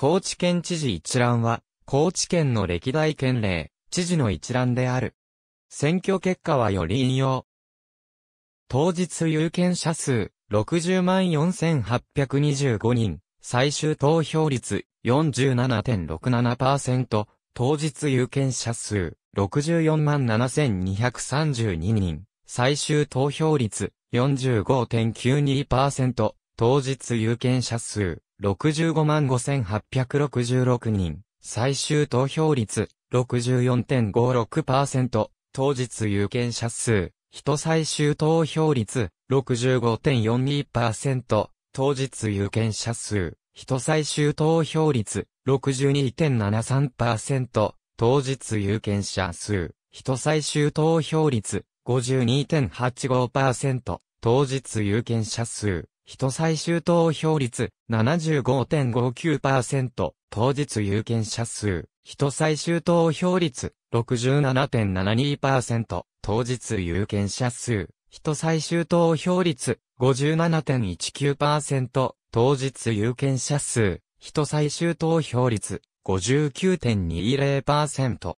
高知県知事一覧は、高知県の歴代県令、知事の一覧である。選挙結果はより引用。当日有権者数、60万4825人、最終投票率47.67%、当日有権者数、64万7232人、最終投票率45.92%、当日有権者数、65万5866人、最終投票率64.56%、当日有権者数、人最終投票率65.42%、当日有権者数、人最終投票率62.73%、当日有権者数、人最終投票率52.85%、当日有権者数、人最終投票率75.59%、当日有権者数、人最終投票率67.72%、当日有権者数、人最終投票率57.19%、当日有権者数、人最終投票率59.20%。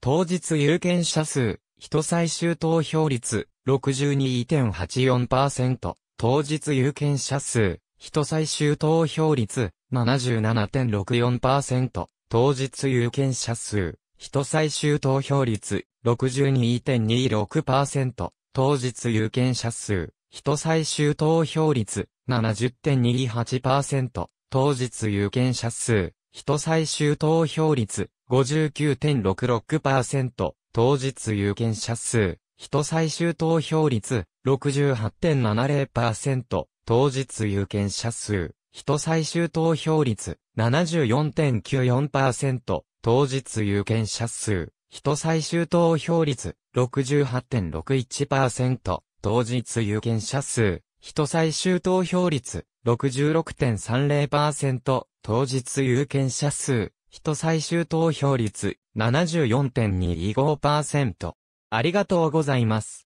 当日有権者数、人最終投票率62.84%、当日有権者数、人最終投票率77.64%、当日有権者数、人最終投票率62.26%、当日有権者数、人最終投票率70.28%、当日有権者数、人最終投票率59.66%、当日有権者数、人最終投票率、68.70%、当日有権者数、人最終投票率、74.94%、当日有権者数、人最終投票率、68.61%、当日有権者数、人最終投票率、66.30%、当日有権者数、人最終投票率74.25%。ありがとうございます。